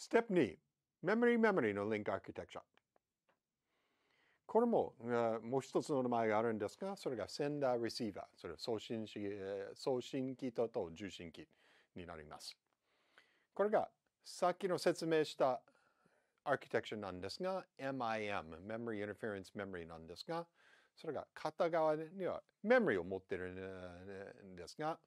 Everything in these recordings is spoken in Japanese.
Step 2 Memory Memory の Link Architecture これも、もう一つの名前があるんですが、それが Sender Receiver。それ送信し送信機とと受信機になります。これがさっきの説明したアーキテクチャなんですが、MIM、Memory Interference Memory なんですが、それが片側にはメモリーを持ってるんですが、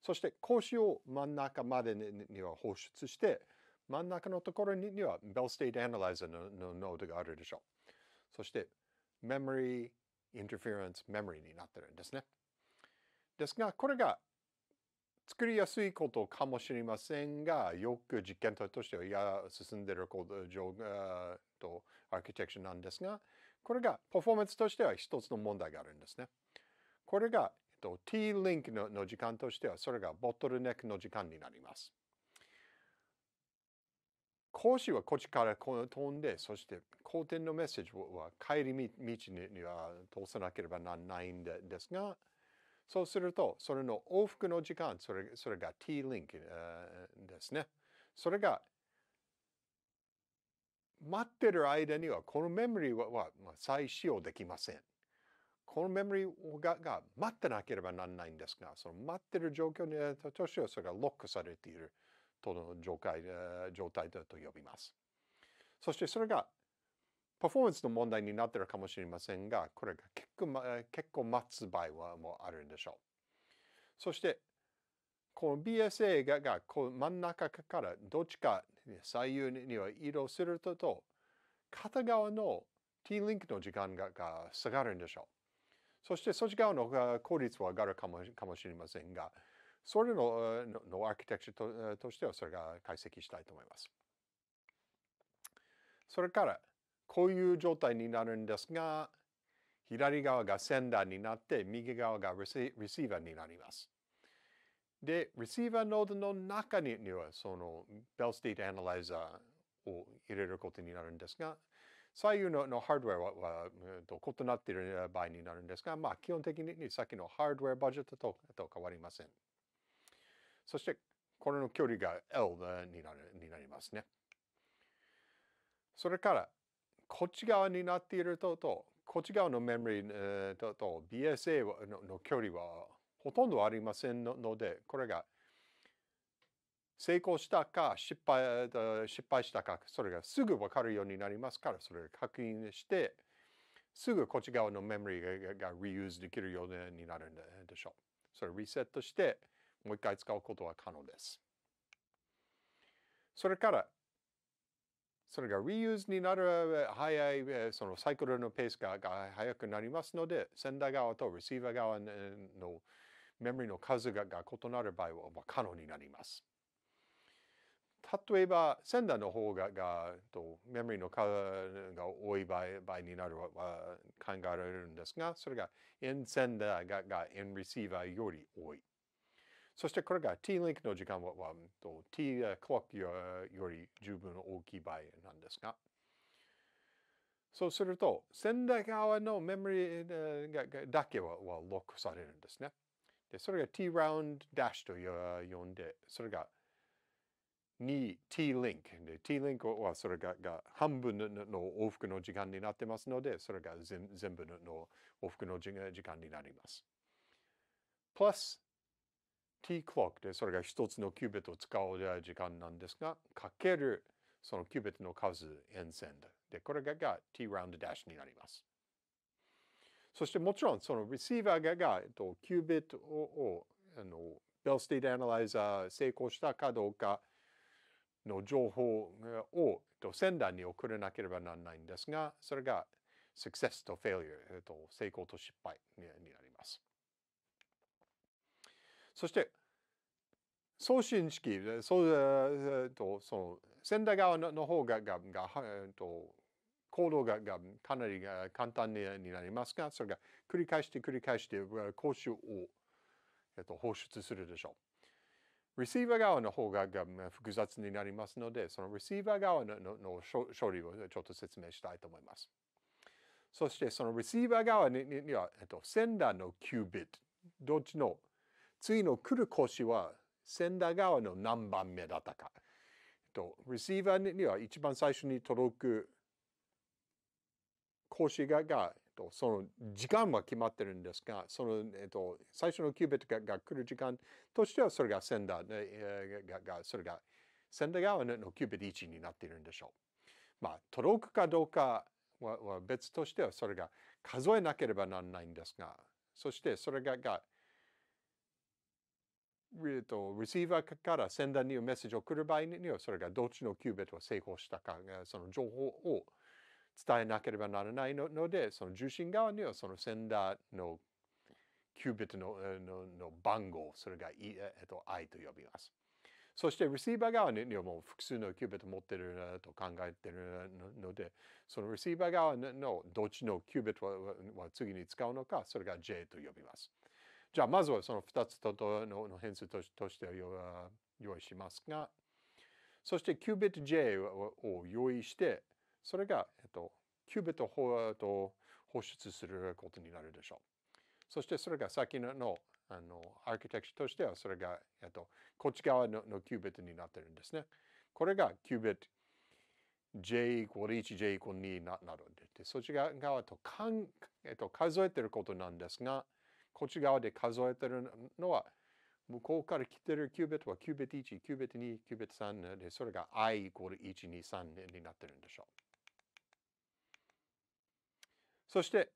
そして格子を真ん中までには放出して、真ん中のところには Bell State Analyzer ののノードがあるでしょう。そして Memory Interference Memory になってるんですね。ですが、これが作りやすいことかもしれませんが、よく実験としてはいや進んでいること上とアーキテクションなんですが、これがパフォーマンスとしては一つの問題があるんですね。これが、えっと、T-Link のの時間としては、それがボトルネックの時間になります。講師はこっちから飛んで、そして後天のメッセージは帰り道には通さなければならないんですが、そうすると、それの往復の時間、それそれが T-Link ですね。それが待ってる間には、このメモリはは再使用できません。このメモリがが待ってなければならないんですが、その待ってる状況にとしてはそれがロックされている。との状態状態だと呼びます。そしてそれがパフォーマンスの問題になってるかもしれませんが、これが結構結構待つ場合はもうあるんでしょう。そして、この BSA ががこう真ん中からどっちか左右には移動すると、片側の T リンクの時間がが下がるんでしょう。そしてそっち側の効率は上がるかもかもしれませんが、それののアーキテクチャととしてはそれが解析したいと思います。それからこういう状態になるんですが左側がセンダーになって右側がレシーバーになります。で、レシーバーノードの中にはそのベルステートアナライザーを入れることになるんですが左右ののハードウェアははと異なっている場合になるんですが、まあ、基本的にさっきのハードウェアバジェットとと変わりません。そしてこれの距離が L になるになりますね。それからこっち側になっているととこっち側のメモリーとと BSA のの距離はほとんどありませんのでこれが成功したか失敗失敗したかそれがすぐ分かるようになりますからそれを確認してすぐこっち側のメモリーがが reuse できるようになるんでしょう。それをリセットしてもう一回使うことは可能です。それから、それが reuse になる早い、そのサイクルのペースが早くなりますので、センダー側とレシーバー側のメモリの数が異なる場合は可能になります。例えば、センダーの方ががとメモリの数が多い場合になるは考えられるんですが、それがエ n センダーがが in レシーバーより多い。そしてこれが T リンクの時間は T クロックより十分大きい場合なんですが、そうすると、仙台側のメモリーだけはロックされるんですね。で、それが t ラウンドダッシュと呼んで、それが 2t-link で t-link はそれがが半分の往復の時間になってますので、それが全部の往復の時間になります。プラス t l o ックでそれが一つのキュービットを使う時間なんですがかけるそのキュービットの数 e n ででこれがが t ラウンドダッシュになります。そしてもちろんそのリ i ーバーが、が、えっと、キュービットをあの t a t テ a n アナライザー成功したかどうかの情報を、えっと、ダーに送らなければならないんですがそれが success と failure、えっと、成功と失敗になります。そして送信式そう、えー、とその仙台側の方ががが、えー、と行動ががかなり簡単になりますがそれが繰り返して繰り返して講習を、えー、と放出するでしょう。レシーバー側の方がが複雑になりますのでそのレシーバー側ののの処理をちょっと説明したいと思います。そしてそのレシーバー側にには、えっと、センダーの q ビ b i t どっちの次の来る師はダー側の何番目だったか。と、レシーバーには一番最初に届く師がが、と、その時間は決まってるんですが、その、えっと、最初のキュービットがが来る時間としてはそれがセンえー、ががそれが千田側のキュービット1になっているんでしょう。まあ、届くかどうかは別としてはそれが数えなければならないんですが、そしてそれががえっと、レシーバーから先端にメッセージを送る場合には、それがどっちのキュービットを成功したか、その情報を伝えなければならないので、その受信側にはその先端のキュービットののの番号、それが、えっと、I と呼びます。そして、レシーバー側にはもう複数のキュービット持ってるなと考えてるので、そのレシーバー側のどっちのキュービットは次に使うのか、それが J と呼びます。じゃあまずはその2つの変数として用意しますが、そして qubitj を用意して、それが、えっと、qubit を放出することになるでしょう。そしてそれが先のあのアーキテクチャとしてはそれが、えっと、こっち側のの q ー b i t になってるんですね。これが qubit j イコール1、j イコール2になるんで、そっち側とかん、えっと、数えてることなんですが、こっち側で数えてるのは、向こうから来てるキュービットはキュービット1、キュービット2、キュービット3で、それが i イコール1、2、3になってるんでしょう。そして、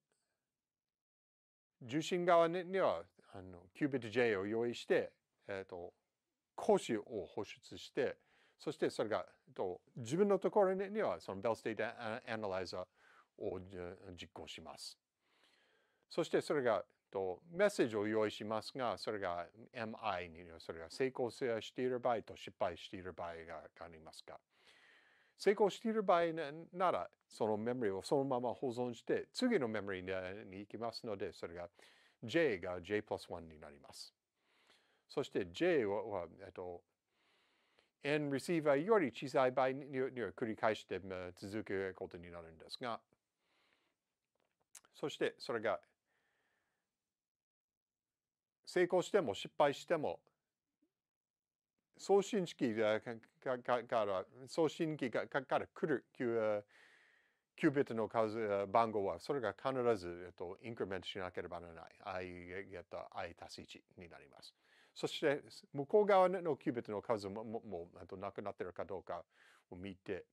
受信側には、あの、キュービット J を用意して、えっ、ー、と、講師を保出して、そしてそれが、えっと、自分のところには、その Bell State Analyzer を実行します。そしてそれが、と、メッセージを用意しますが、それが MI に、それが成功している場合と失敗している場合がありますが、成功している場合なら、そのメモリをそのまま保存して、次のメモリに行きますので、それが J が J プラス1になります。そして J は、えっと、N receiver より小さい場合に繰り返して続けることになるんですが、そしてそれが成功しても失敗しても送信機から送信機から来るキュービットの数番号はそれが必ず、えっと、インクリメントしなければならない。i、えっと、i たす1になります。そして向こう側のキュービットの数ももももなくなっているかどうかを見て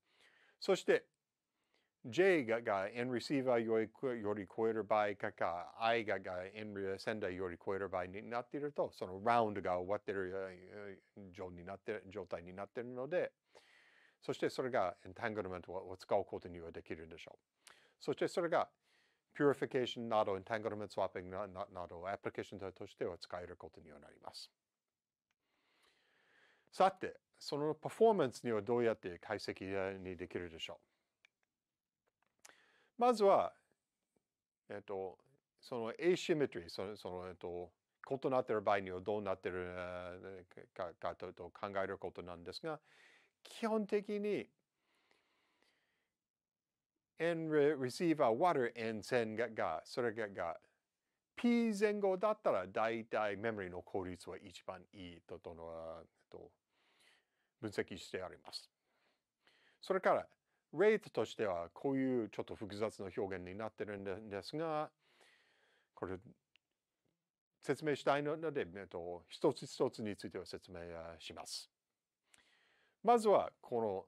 そして J が N リシー e ーより超える場合かか、I が N send 仙台より超える場合になっていると、そのラウ n ドが終わっている状になって状態になっているので、そしてそれが entanglement を使うことにはできるでしょう。そしてそれが purification など entanglement swapping などアプリケーションとしては使えることにはなります。さて、そのパフォーマンスにはどうやって解析にできるでしょうまずは、えっと、その asymmetry、その、そのえっと、異なっている場合にはどうなっているかかと考えることなんですが、基本的に n receive r water n 線が、それが p 前後だったら大体メモリの効率は一番いいととの、えっと、分析してあります。それからレートとしてはこういうちょっと複雑な表現になってるんですが、これ説明したいので、えっと、一つ一つについては説明します。まずはこの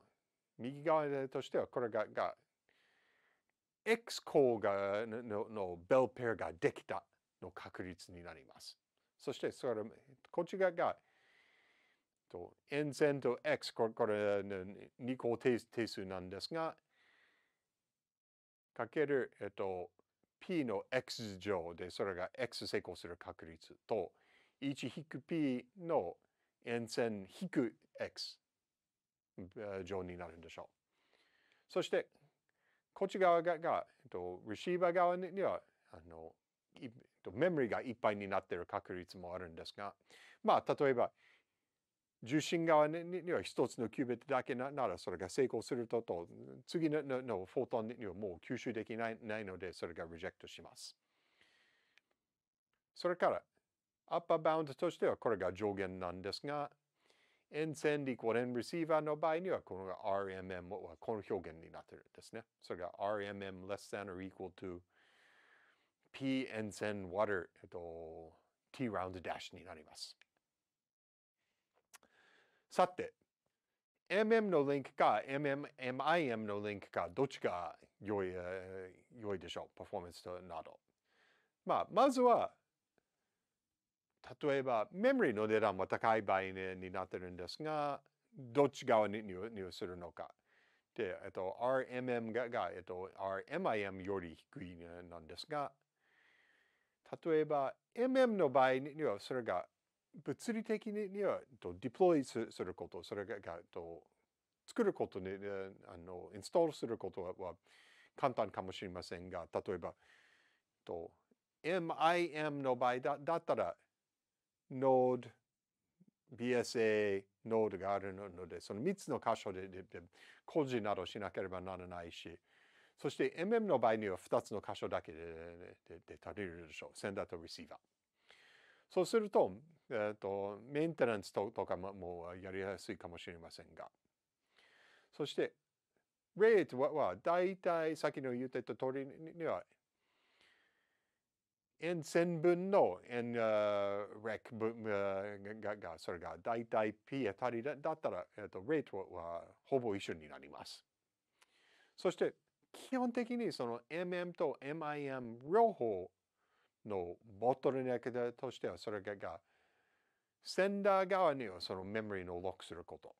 右側としてはこれがが X 項がののベルペアができたの確率になります。そしてそれこっち側がと、円線と x、これ、これ二項定数なんですが、かける、えっと、p の x 乗で、それが x 成功する確率と、1-p の沿線引く x 乗になるんでしょう。そして、こっち側が、がえっと、レシーバー側には、あの、メモリがいっぱいになっている確率もあるんですが、まあ、例えば、重心側には一つのキュービットだけならそれが成功するとと次ののフォトンにはもう吸収できないないのでそれがリジェクトします。それからアッパーバウンドとしてはこれが上限なんですが n s e n d equal n receiver の場合にはこのが RMM はこの表現になってるんですね。それが RMM less than or equal to p n send water t round dash になります。さて MM のリンクか MMIM のリンクかどっちが良い良いでしょうパフォーマンスなど。まあ、まずは例えばメモリの値段も高い場合になってるんですがどっち側に入するのか。で、えっと、RMM がが、えっと、RMIM より低いなんですが例えば MM の場合にはそれが物理的にはディプロイすることそれがと作ることにあのインストールすることは簡単かもしれませんが例えば MIM の場合だだったら Node BSA ノードがあるので、その3つの箇所ででで工事などしなければならないし、そして MM の場合には2つの箇所だけでででで足りるでしょう。センダ r と e i ーバー。そうすると,、えーと、メンテナンスとかもやりやすいかもしれませんがそして rate は大体先の言ってた通りには n 線分の n、uh, rec 分、uh, ががそれが大体 p あたりだだったら、えーと、レ rate はほぼ一緒になります。そして基本的にその mm と mim 両方のボトルネックとしてはそれがセンダー側にはそのメモリーのロックすること。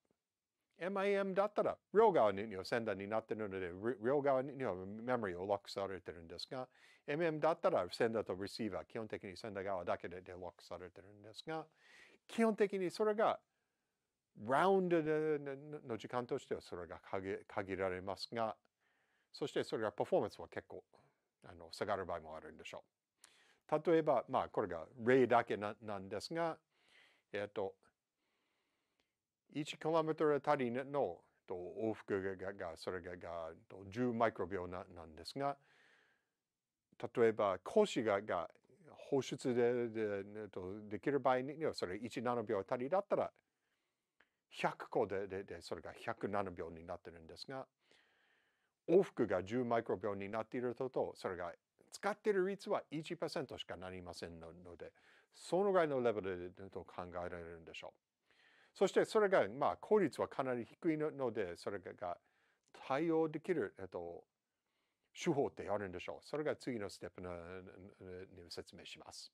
MIM だったら両側にはセンダーになっているので両側にはメモリーをロックされてるんですが MM だったらセンダーとレシーバー基本的にセンダー側だけでロックされてるんですが基本的にそれがラウンドの時間としてはそれが限られますがそしてそれがパフォーマンスは結構あの下がる場合もあるんでしょう。例えば、まあ、これが例だけなんですが、えっと、1km あたりの往復が、がそれがが10マイクロ秒ななんですが、例えば、講師がが放出ででできる場合には、それ1ナノ秒あたりだったら、100個でででそれが100ナノ秒になってるんですが、往復が10マイクロ秒になっていると、それが使っている率は1%しかなりませんので、そのぐらいのレベルでと考えられるんでしょう。そしてそれが、まあ、効率はかなり低いので、それが対応できる、えっと、手法ってあるんでしょう。それが次のステップに説明します。